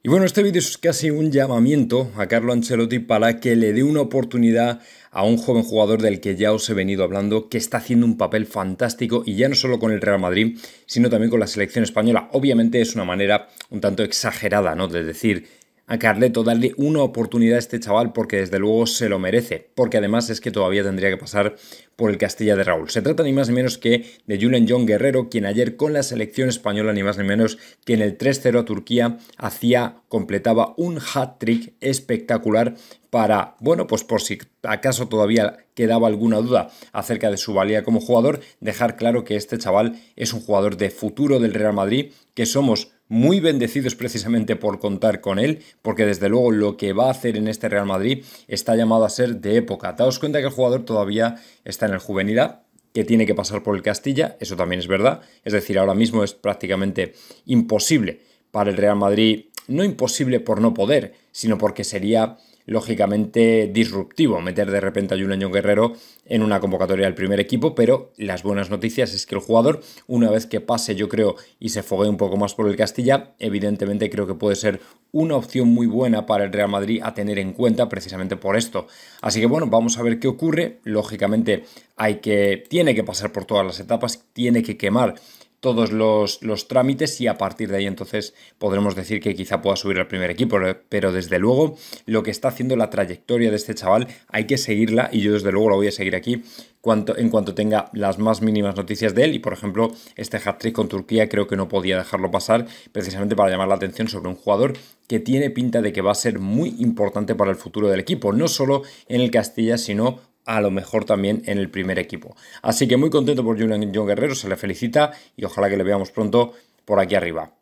Y bueno, este vídeo es casi un llamamiento a Carlo Ancelotti para que le dé una oportunidad a un joven jugador del que ya os he venido hablando, que está haciendo un papel fantástico y ya no solo con el Real Madrid, sino también con la selección española. Obviamente es una manera un tanto exagerada, ¿no? De decir a Carleto, darle una oportunidad a este chaval porque desde luego se lo merece, porque además es que todavía tendría que pasar por el Castilla de Raúl. Se trata ni más ni menos que de Julian John Guerrero, quien ayer con la selección española ni más ni menos que en el 3-0 a Turquía hacía, completaba un hat-trick espectacular para, bueno, pues por si acaso todavía quedaba alguna duda acerca de su valía como jugador, dejar claro que este chaval es un jugador de futuro del Real Madrid, que somos muy bendecidos precisamente por contar con él, porque desde luego lo que va a hacer en este Real Madrid está llamado a ser de época. Daos cuenta que el jugador todavía está en el juvenil que tiene que pasar por el Castilla, eso también es verdad, es decir, ahora mismo es prácticamente imposible para el Real Madrid no imposible por no poder, sino porque sería lógicamente disruptivo meter de repente a año Guerrero en una convocatoria del primer equipo, pero las buenas noticias es que el jugador, una vez que pase, yo creo, y se fogue un poco más por el Castilla, evidentemente creo que puede ser una opción muy buena para el Real Madrid a tener en cuenta precisamente por esto. Así que bueno, vamos a ver qué ocurre. Lógicamente hay que tiene que pasar por todas las etapas, tiene que quemar todos los, trámites y a partir de ahí entonces podremos decir que quizá pueda subir al primer equipo, pero desde luego lo que está haciendo la trayectoria de este chaval hay que seguirla y yo desde luego la voy a seguir aquí cuanto, en cuanto tenga las más mínimas noticias de él y por ejemplo este hat-trick con Turquía creo que no podía dejarlo pasar precisamente para llamar la atención sobre un jugador que tiene pinta de que va a ser muy importante para el futuro del equipo, no solo en el Castilla sino a lo mejor también en el primer equipo. Así que muy contento por Julian John Guerrero, se le felicita y ojalá que le veamos pronto por aquí arriba.